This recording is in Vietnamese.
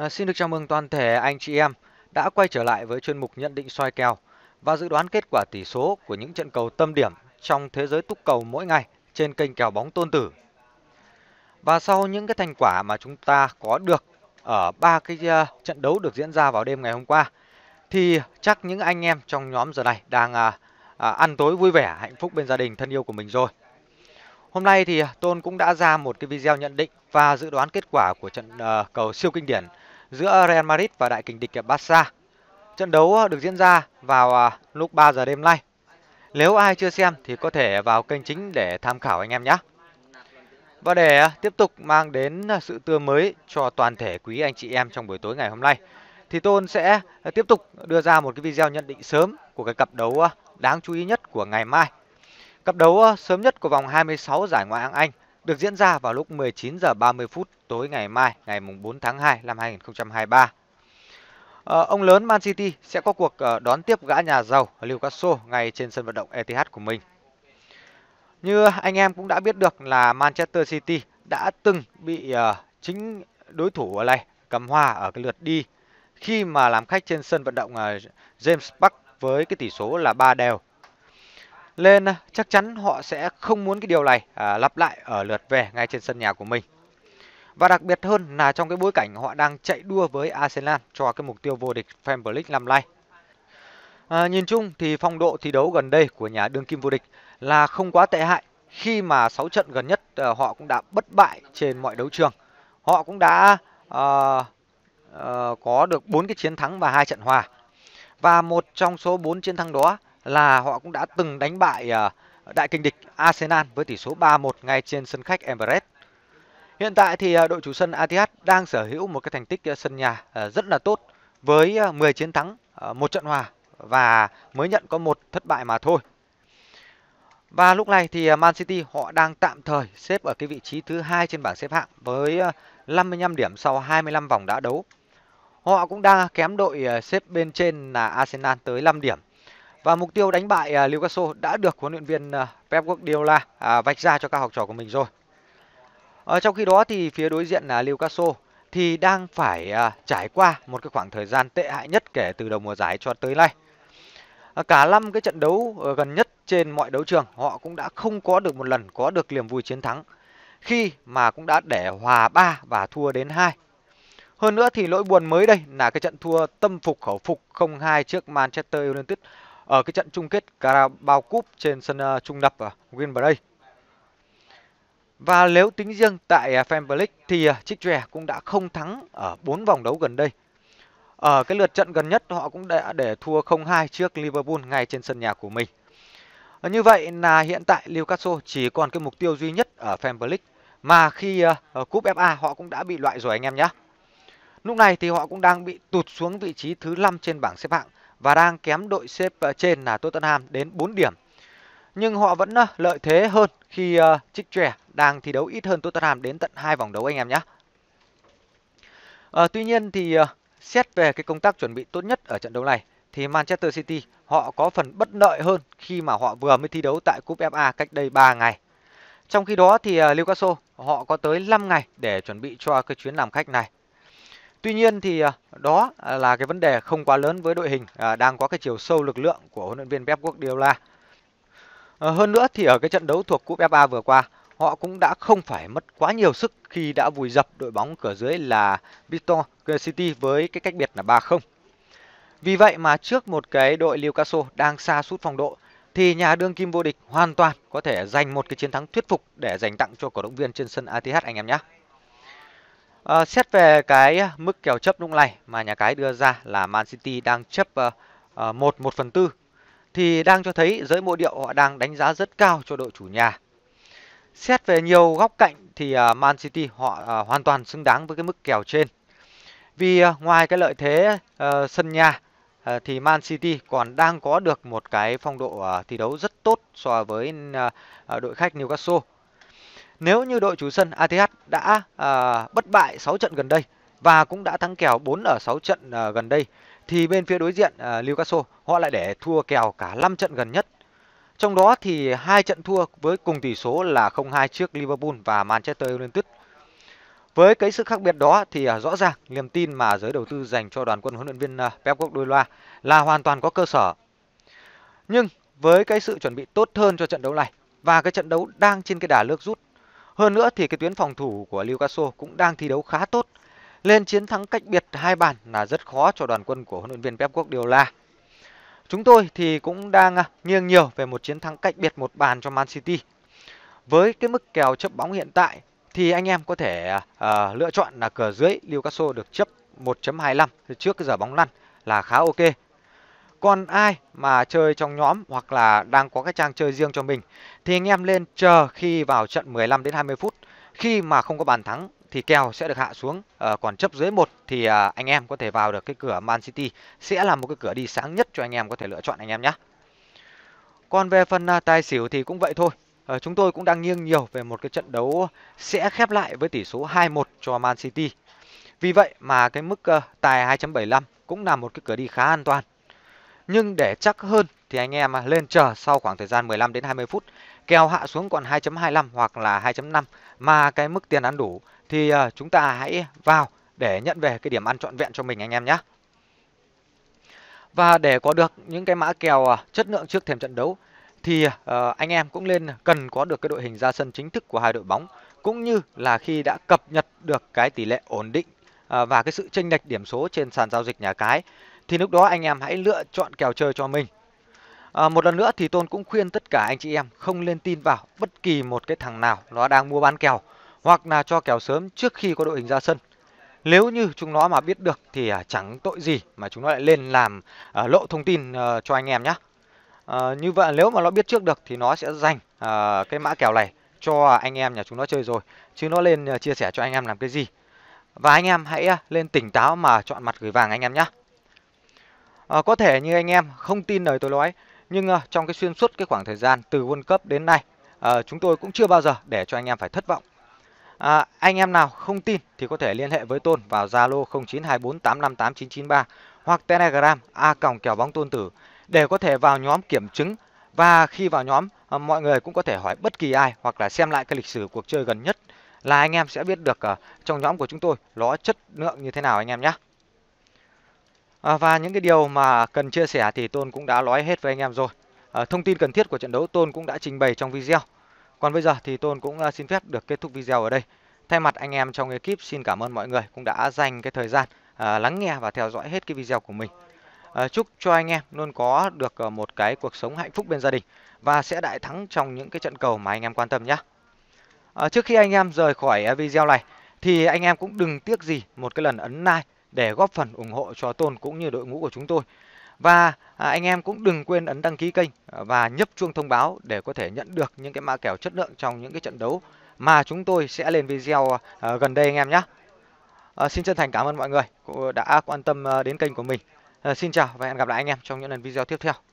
À, xin được chào mừng toàn thể anh chị em đã quay trở lại với chuyên mục nhận định soi kèo và dự đoán kết quả tỷ số của những trận cầu tâm điểm trong thế giới túc cầu mỗi ngày trên kênh kèo bóng tôn tử. Và sau những cái thành quả mà chúng ta có được ở ba cái à, trận đấu được diễn ra vào đêm ngày hôm qua thì chắc những anh em trong nhóm giờ này đang à, à, ăn tối vui vẻ, hạnh phúc bên gia đình thân yêu của mình rồi. Hôm nay thì Tôn cũng đã ra một cái video nhận định và dự đoán kết quả của trận uh, cầu siêu kinh điển giữa Real Madrid và đại kình địch Barca. Trận đấu ờ, được diễn ra vào ờ, lúc 3 giờ đêm nay. Nếu ai chưa xem thì có thể vào kênh chính để tham khảo anh em nhé. Và để ờ, tiếp tục mang đến sự tươi mới cho toàn thể quý anh chị em trong buổi tối ngày hôm nay thì Tôn sẽ tiếp tục đưa ra một cái video nhận định sớm của cái cặp đấu đáng chú ý nhất của ngày mai. Cặp đấu sớm nhất của vòng 26 giải Ngoại hạng Anh được diễn ra vào lúc 19 giờ 30 phút tối ngày mai, ngày 4 tháng 2 năm 2023. Ờ, ông lớn Man City sẽ có cuộc ờ, đón tiếp gã nhà giàu Newcastle ngay trên sân vận động Etihad của mình. Như anh em cũng đã biết được là Manchester City đã từng bị ờ, chính đối thủ ở này cầm hòa ở cái lượt đi khi mà làm khách trên sân vận động James Park với cái tỷ số là 3 đều. Nên chắc chắn họ sẽ không muốn cái điều này à, lặp lại ở lượt về ngay trên sân nhà của mình. Và đặc biệt hơn là trong cái bối cảnh họ đang chạy đua với Arsenal cho cái mục tiêu vô địch Premier League năm nay. À, nhìn chung thì phong độ thi đấu gần đây của nhà đương kim vô địch là không quá tệ hại khi mà 6 trận gần nhất à, họ cũng đã bất bại trên mọi đấu trường. Họ cũng đã uh, uh, có được 4 cái chiến thắng và hai trận hòa. Và một trong số 4 chiến thắng đó là họ cũng đã từng đánh bại uh, đại kinh địch Arsenal với tỷ số 3-1 ngay trên sân khách Emirates. Hiện tại thì à, đội chủ sân ATH đang sở hữu một cái thành tích à, sân nhà à, rất là tốt với 10 chiến thắng, một trận hòa và mới nhận có một thất bại mà thôi. Và lúc này thì Man City họ đang tạm thời xếp ở cái vị trí thứ hai trên bảng xếp hạng với 55 điểm sau 25 vòng đã đấu. Họ cũng đang kém đội xếp bên trên là Arsenal tới 5 điểm. Và mục tiêu đánh bại Newcastle đã được huấn luyện viên Pep Guardiola vạch ra cho các học trò của mình rồi. À, trong khi đó thì phía đối diện là Newcastle thì đang phải à, trải qua một cái khoảng thời gian tệ hại nhất kể từ đầu mùa giải cho tới nay. À, cả năm cái trận đấu ờ, gần nhất trên mọi đấu trường họ cũng đã không có được một lần có được niềm vui chiến thắng khi mà cũng đã để hòa 3 và thua đến 2. Hơn nữa thì lỗi buồn mới đây là cái trận thua tâm phục khẩu phục 0-2 trước Manchester United ở cái trận chung kết Carabao Cup trên sân trung lập ở Green Bay. Và nếu tính riêng tại à, Premier League thì à, Chick cũng đã không thắng ở 4 vòng đấu gần đây. Ở cái lượt trận gần nhất họ cũng đã để thua 0-2 trước Liverpool ngay trên sân nhà của mình. Như vậy là hiện tại Newcastle chỉ còn cái mục tiêu duy nhất ở Premier League mà khi à, cúp FA họ cũng đã bị loại rồi anh em nhé. Lúc này thì họ cũng đang bị tụt xuống vị trí thứ 5 trên bảng xếp hạng và đang kém đội xếp trên là Tottenham đến 4 điểm. Nhưng họ vẫn lợi thế hơn khi uh, đang thi đấu ít hơn Tottenham đến tận hai vòng đấu anh em nhé. À, tuy nhiên thì ờ, xét về cái công tác chuẩn bị tốt nhất ở trận đấu này thì Manchester City họ có phần bất lợi hơn khi mà họ vừa mới thi đấu tại Cúp FA cách đây 3 ngày. Trong khi đó thì ờ, Newcastle họ có tới 5 ngày để chuẩn bị cho cái chuyến làm khách này. Tuy nhiên thì đó là cái vấn đề không quá lớn với đội hình đang có cái chiều sâu lực lượng của huấn luyện viên Pep Guardiola. Hơn nữa thì ở cái trận đấu thuộc Cúp FA vừa qua họ cũng đã không phải mất quá nhiều sức khi đã vùi dập đội bóng cửa dưới là Bristol City với cái cách biệt là 3-0. Vì vậy mà trước một cái đội Newcastle đang xa sút phong độ thì nhà đương kim vô địch hoàn toàn có thể giành một cái chiến thắng thuyết phục để dành tặng cho cổ động viên trên sân ATH anh em nhé. À, xét về cái mức kèo chấp lúc này mà nhà cái đưa ra là Man City đang chấp uh, uh, 1 1 phần 4 thì đang cho thấy giới mộ điệu họ đang đánh giá rất cao cho đội chủ nhà Xét về nhiều góc cạnh thì à, Man City họ à, hoàn toàn xứng đáng với cái mức kèo trên. Vì à, ngoài cái lợi thế ờ, sân nhà ờ, thì Man City còn đang có được một cái phong độ thi đấu rất tốt so với đội khách Newcastle. Nếu như đội chủ sân ATH đã bất bại 6 trận gần đây và cũng đã thắng kèo 4 ở 6 trận gần đây thì bên phía đối diện Newcastle họ lại để thua kèo cả 5 trận gần nhất trong đó thì hai trận thua với cùng tỷ số là 0-2 trước Liverpool và Manchester United. Với cái sự khác biệt đó thì à, rõ ràng niềm tin mà giới đầu tư dành cho đoàn quân huấn luyện viên à, Pep Guardiola là hoàn toàn có cơ sở. Nhưng với cái sự chuẩn bị tốt hơn cho trận đấu này và cái trận đấu đang trên cái đà nước rút. Hơn nữa thì cái tuyến phòng thủ của Newcastle cũng đang thi đấu khá tốt. Lên chiến thắng cách biệt hai bàn là rất khó cho đoàn quân của huấn luyện viên Pep Guardiola. Chúng tôi thì cũng đang à, nghiêng nhiều về một chiến thắng cách biệt một bàn cho Man City. Với cái mức kèo chấp bóng hiện tại thì anh em có thể uh, lựa chọn là cửa dưới Newcastle được chấp 1.25 trước cái giờ bóng lăn là khá ok. Còn ai mà chơi trong nhóm hoặc là đang có cái trang chơi riêng cho mình thì anh em lên chờ khi vào trận 15 đến 20 phút khi mà không có bàn thắng thì kèo sẽ được hạ xuống à, còn chấp dưới một thì à, anh em có thể vào được cái cửa Man City sẽ là một cái cửa đi sáng nhất cho anh em có thể lựa chọn anh em nhé còn về phần à, tài xỉu thì cũng vậy thôi à, chúng tôi cũng đang nghiêng nhiều về một cái trận đấu sẽ khép lại với tỷ số 2-1 cho Man City vì vậy mà cái mức à, tài 2.75 cũng là một cái cửa đi khá an toàn nhưng để chắc hơn thì anh em à, lên chờ sau khoảng thời gian 15 đến 20 phút kèo hạ xuống còn 2.25 hoặc là 2.5 mà cái mức tiền ăn đủ thì ờ, chúng ta hãy vào để nhận về cái điểm ăn trọn vẹn cho mình anh em nhé. Và để có được những cái mã kèo ờ, chất lượng trước thềm trận đấu thì ờ, anh em cũng nên cần có được cái đội hình ra sân chính thức của hai đội bóng cũng như là khi đã cập nhật được cái tỷ lệ ổn định và cái sự chênh lệch điểm số trên sàn giao dịch nhà cái thì lúc đó anh em hãy lựa chọn kèo chơi cho mình. À, một lần nữa thì Tôn cũng khuyên tất cả anh chị em không nên tin vào bất kỳ một cái thằng nào nó đang mua bán kèo hoặc là cho kèo sớm trước khi có đội hình ra sân. Nếu như chúng nó mà biết được thì à, chẳng tội gì mà chúng nó lại lên làm à, lộ thông tin ờ, cho anh em nhé. Ờ, như vậy nếu mà nó biết trước được thì nó sẽ dành à, cái mã kèo này cho anh em nhà chúng nó chơi rồi. Chứ nó lên ờ, chia sẻ cho anh em làm cái gì. Và anh em hãy lên tỉnh táo mà chọn mặt gửi vàng anh em nhé. có thể như anh em không tin lời tôi nói. Nhưng trong cái xuyên suốt cái khoảng thời gian từ World Cup đến nay. chúng tôi cũng chưa bao giờ để cho anh em phải thất vọng À, anh em nào không tin thì có thể liên hệ với Tôn vào Zalo 0924858993 hoặc Telegram a còng kèo bóng Tôn Tử để có thể vào nhóm kiểm chứng và khi vào nhóm à, mọi người cũng có thể hỏi bất kỳ ai hoặc là xem lại cái lịch sử cuộc chơi gần nhất là anh em sẽ biết được à, trong nhóm của chúng tôi nó chất lượng như thế nào anh em nhé. À, và những cái điều mà cần chia sẻ thì Tôn cũng đã nói hết với anh em rồi. À, thông tin cần thiết của trận đấu Tôn cũng đã trình bày trong video. Còn bây giờ thì Tôn cũng à, xin phép được kết thúc video ở đây. Thay mặt anh em trong ekip xin cảm ơn mọi người cũng đã dành cái thời gian à, lắng nghe và theo dõi hết cái video của mình. À, chúc cho anh em luôn có được à, một cái cuộc sống hạnh phúc bên gia đình và sẽ đại thắng trong những cái trận cầu mà anh em quan tâm nhé. À, trước khi anh em rời khỏi à, video này thì anh em cũng đừng tiếc gì một cái lần ấn like để góp phần ủng hộ cho Tôn cũng như đội ngũ của chúng tôi và à, anh em cũng đừng quên ấn đăng ký kênh à, và nhấp chuông thông báo để có thể nhận được những cái mã kèo chất lượng trong những cái trận đấu mà chúng tôi sẽ lên video à, gần đây anh em nhé. xin chân thành cảm ơn mọi người đã quan tâm đến kênh của mình. xin chào và hẹn gặp lại anh em trong những lần video tiếp theo.